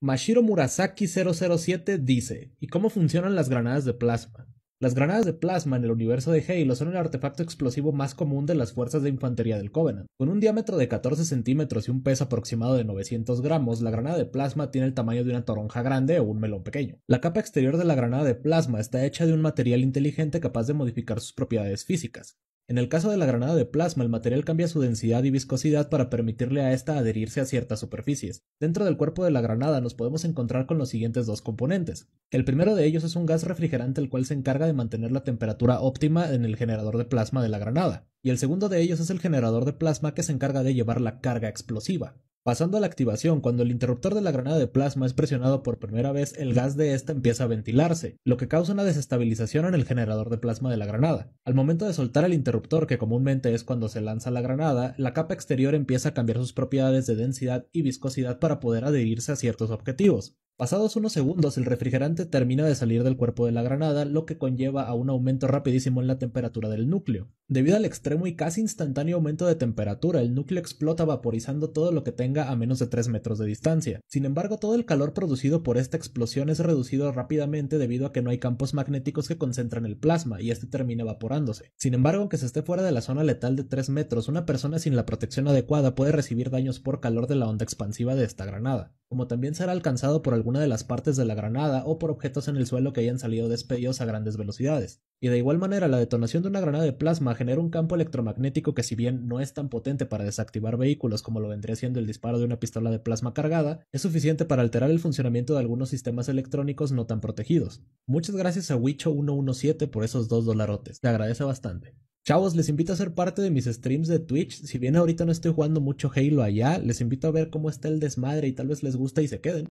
Mashiro Murasaki 007 dice, ¿y cómo funcionan las granadas de plasma? Las granadas de plasma en el universo de Halo son el artefacto explosivo más común de las fuerzas de infantería del Covenant. Con un diámetro de 14 centímetros y un peso aproximado de 900 gramos, la granada de plasma tiene el tamaño de una toronja grande o un melón pequeño. La capa exterior de la granada de plasma está hecha de un material inteligente capaz de modificar sus propiedades físicas. En el caso de la granada de plasma, el material cambia su densidad y viscosidad para permitirle a esta adherirse a ciertas superficies. Dentro del cuerpo de la granada nos podemos encontrar con los siguientes dos componentes. El primero de ellos es un gas refrigerante el cual se encarga de mantener la temperatura óptima en el generador de plasma de la granada, y el segundo de ellos es el generador de plasma que se encarga de llevar la carga explosiva. Pasando a la activación, cuando el interruptor de la granada de plasma es presionado por primera vez, el gas de esta empieza a ventilarse, lo que causa una desestabilización en el generador de plasma de la granada. Al momento de soltar el interruptor, que comúnmente es cuando se lanza la granada, la capa exterior empieza a cambiar sus propiedades de densidad y viscosidad para poder adherirse a ciertos objetivos. Pasados unos segundos, el refrigerante termina de salir del cuerpo de la granada, lo que conlleva a un aumento rapidísimo en la temperatura del núcleo. Debido al extremo y casi instantáneo aumento de temperatura, el núcleo explota vaporizando todo lo que tenga a menos de 3 metros de distancia. Sin embargo, todo el calor producido por esta explosión es reducido rápidamente debido a que no hay campos magnéticos que concentran el plasma y este termina evaporándose. Sin embargo, aunque se esté fuera de la zona letal de 3 metros, una persona sin la protección adecuada puede recibir daños por calor de la onda expansiva de esta granada, como también será alcanzado por alguna de las partes de la granada o por objetos en el suelo que hayan salido despedidos a grandes velocidades. Y de igual manera, la detonación de una granada de plasma genera un campo electromagnético que si bien no es tan potente para desactivar vehículos como lo vendría siendo el disparo de una pistola de plasma cargada, es suficiente para alterar el funcionamiento de algunos sistemas electrónicos no tan protegidos. Muchas gracias a Wicho117 por esos dos dolarotes, te agradece bastante. Chavos, les invito a ser parte de mis streams de Twitch. Si bien ahorita no estoy jugando mucho Halo allá, les invito a ver cómo está el desmadre y tal vez les gusta y se queden.